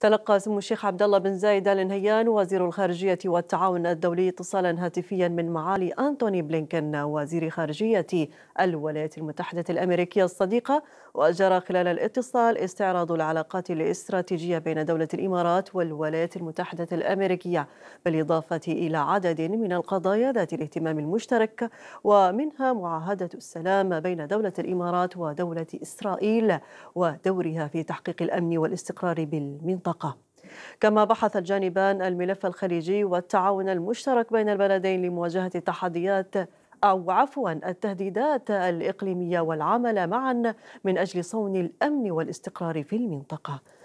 تلقى سمو الشيخ عبد الله بن زايد ال نهيان وزير الخارجية والتعاون الدولي اتصالا هاتفيا من معالي أنتوني بلينكن وزير خارجية الولايات المتحدة الأمريكية الصديقة واجرى خلال الاتصال استعراض العلاقات الاستراتيجية بين دولة الإمارات والولايات المتحدة الأمريكية بالإضافة إلى عدد من القضايا ذات الاهتمام المشترك ومنها معاهدة السلام بين دولة الإمارات ودولة إسرائيل ودورها في تحقيق الأمن والاستقرار بالمنطقة الطاقة كما بحث الجانبان الملف الخليجي والتعاون المشترك بين البلدين لمواجهة التحديات أو عفوا التهديدات الإقليمية والعمل معا من أجل صون الأمن والاستقرار في المنطقة